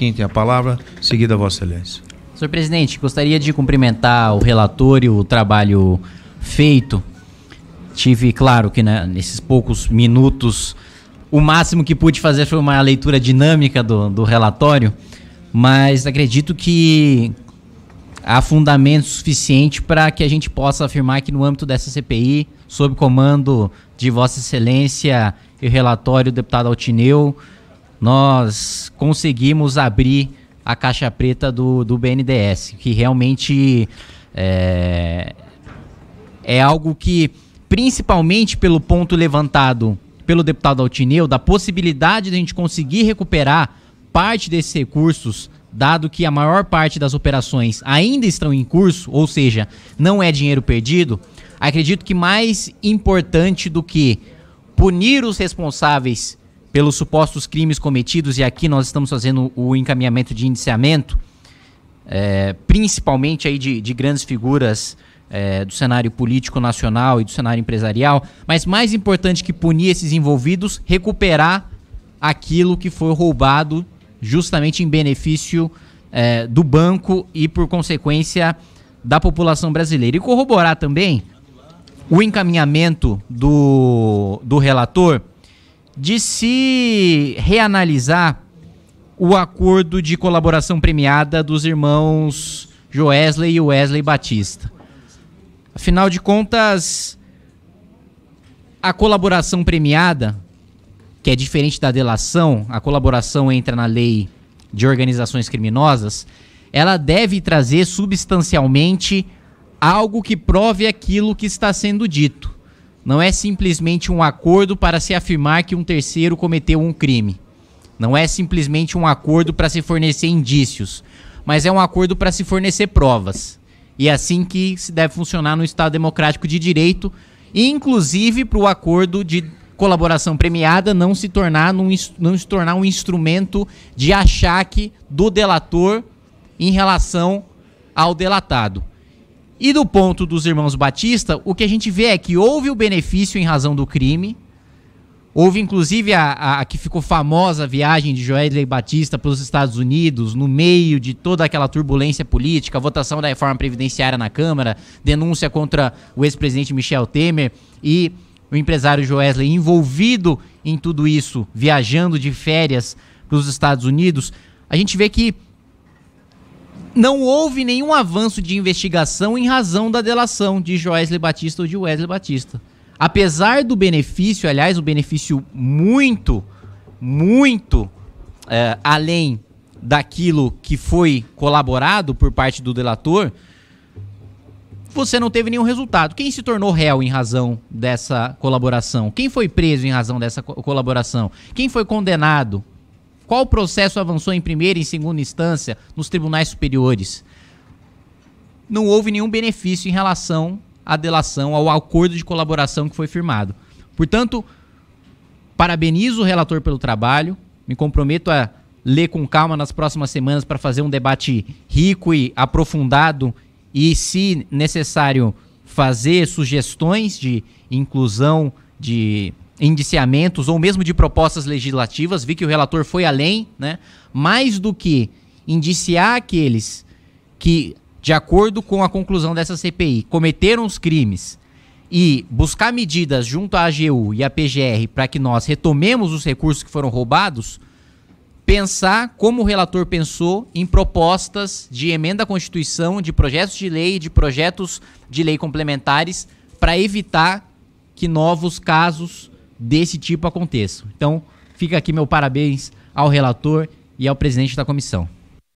quem tem a palavra, seguida a Vossa Excelência. Senhor presidente, gostaria de cumprimentar o relator e o trabalho feito. Tive, claro, que né, nesses poucos minutos, o máximo que pude fazer foi uma leitura dinâmica do, do relatório, mas acredito que há fundamento suficiente para que a gente possa afirmar que, no âmbito dessa CPI, sob comando de Vossa Excelência e relatório do deputado Altineu, nós conseguimos abrir a caixa preta do, do BNDES, que realmente é, é algo que, principalmente pelo ponto levantado pelo deputado Altineu, da possibilidade de a gente conseguir recuperar parte desses recursos, dado que a maior parte das operações ainda estão em curso, ou seja, não é dinheiro perdido, acredito que mais importante do que punir os responsáveis pelos supostos crimes cometidos, e aqui nós estamos fazendo o encaminhamento de indiciamento, é, principalmente aí de, de grandes figuras é, do cenário político nacional e do cenário empresarial, mas mais importante que punir esses envolvidos, recuperar aquilo que foi roubado justamente em benefício é, do banco e, por consequência, da população brasileira. E corroborar também o encaminhamento do, do relator de se reanalisar o acordo de colaboração premiada dos irmãos Joesley e Wesley Batista. Afinal de contas, a colaboração premiada, que é diferente da delação, a colaboração entra na lei de organizações criminosas, ela deve trazer substancialmente algo que prove aquilo que está sendo dito. Não é simplesmente um acordo para se afirmar que um terceiro cometeu um crime. Não é simplesmente um acordo para se fornecer indícios, mas é um acordo para se fornecer provas. E é assim que se deve funcionar no Estado Democrático de Direito, inclusive para o acordo de colaboração premiada não se tornar num, não se tornar um instrumento de achaque do delator em relação ao delatado. E do ponto dos irmãos Batista, o que a gente vê é que houve o benefício em razão do crime. Houve inclusive a, a, a que ficou famosa a viagem de Joesley Batista para os Estados Unidos, no meio de toda aquela turbulência política, a votação da reforma previdenciária na Câmara, denúncia contra o ex-presidente Michel Temer e o empresário Joesley envolvido em tudo isso, viajando de férias para os Estados Unidos. A gente vê que não houve nenhum avanço de investigação em razão da delação de Joesley Batista ou de Wesley Batista. Apesar do benefício, aliás, o benefício muito, muito é, além daquilo que foi colaborado por parte do delator, você não teve nenhum resultado. Quem se tornou réu em razão dessa colaboração? Quem foi preso em razão dessa colaboração? Quem foi condenado qual processo avançou em primeira e segunda instância nos tribunais superiores? Não houve nenhum benefício em relação à delação, ao acordo de colaboração que foi firmado. Portanto, parabenizo o relator pelo trabalho, me comprometo a ler com calma nas próximas semanas para fazer um debate rico e aprofundado e, se necessário, fazer sugestões de inclusão de indiciamentos ou mesmo de propostas legislativas. Vi que o relator foi além, né? Mais do que indiciar aqueles que, de acordo com a conclusão dessa CPI, cometeram os crimes e buscar medidas junto à AGU e à PGR para que nós retomemos os recursos que foram roubados, pensar como o relator pensou em propostas de emenda à Constituição, de projetos de lei, de projetos de lei complementares para evitar que novos casos desse tipo aconteça. Então, fica aqui meu parabéns ao relator e ao presidente da comissão.